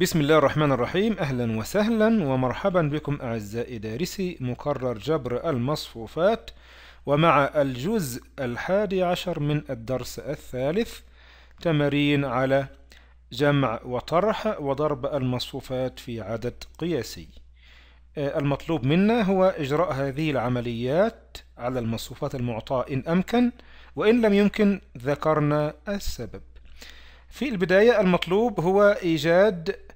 بسم الله الرحمن الرحيم أهلا وسهلا ومرحبا بكم أعزائي دارسي مقرر جبر المصفوفات ومع الجزء الحادي عشر من الدرس الثالث تمارين على جمع وطرح وضرب المصفوفات في عدد قياسي آه، المطلوب منا هو إجراء هذه العمليات على المصفوفات المعطاة إن أمكن وإن لم يمكن ذكرنا السبب في البداية المطلوب هو إيجاد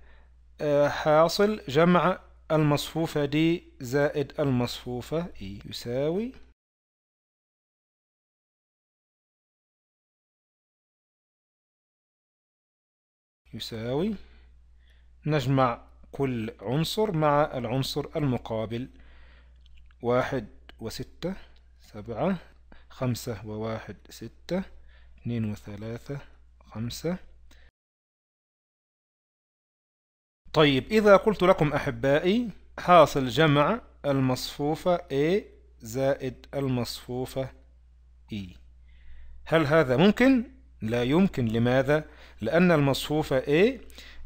آه، حاصل جمع المصفوفة دي زائد المصفوفة اي يساوي يساوي نجمع كل عنصر مع العنصر المقابل واحد وستة سبعة خمسة وواحد ستة اثنين وثلاثة خمسة طيب إذا قلت لكم أحبائي حاصل جمع المصفوفة A زائد المصفوفة E هل هذا ممكن؟ لا يمكن لماذا؟ لأن المصفوفة A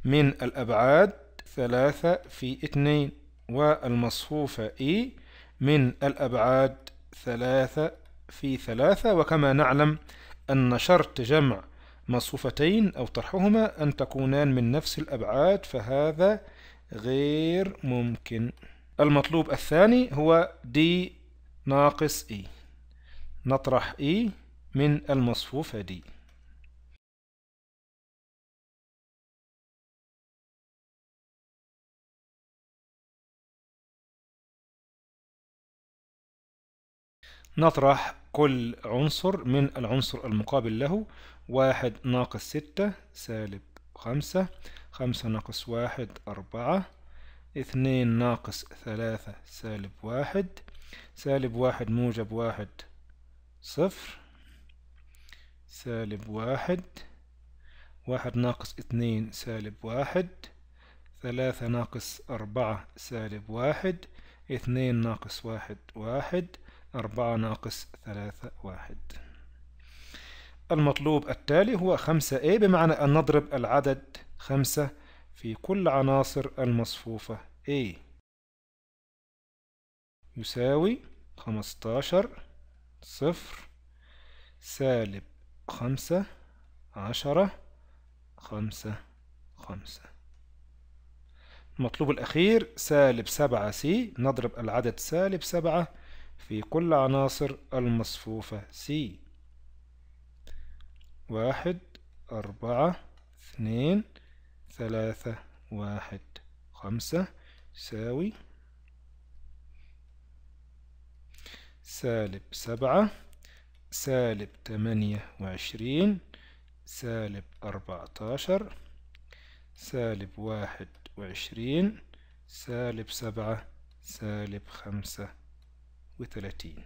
من الأبعاد ثلاثة في اثنين والمصفوفة E من الأبعاد ثلاثة في ثلاثة وكما نعلم أن شرط جمع مصفوفتين أو طرحهما أن تكونان من نفس الأبعاد فهذا غير ممكن المطلوب الثاني هو D ناقص E نطرح E من المصفوفة D نطرح كل عنصر من العنصر المقابل له واحد ناقص ستة سالب خمسة خمسة ناقص واحد أربعة اثنين ناقص ثلاثة سالب واحد سالب واحد موجب واحد صفر سالب واحد واحد ناقص اثنين سالب واحد ثلاثة ناقص أربعة سالب واحد اثنين ناقص واحد واحد أربعة ناقص ثلاثة واحد المطلوب التالي هو خمسة a بمعنى أن نضرب العدد خمسة في كل عناصر المصفوفة a يساوي خمستاشر صفر سالب خمسة عشرة خمسة خمسة المطلوب الأخير سالب سبعة C نضرب العدد سالب سبعة في كل عناصر المصفوفة C واحد أربعة اثنين ثلاثة واحد خمسة يساوي سالب سبعة سالب تمانية وعشرين سالب أربعتاشر سالب واحد وعشرين سالب سبعة سالب خمسة with a latine.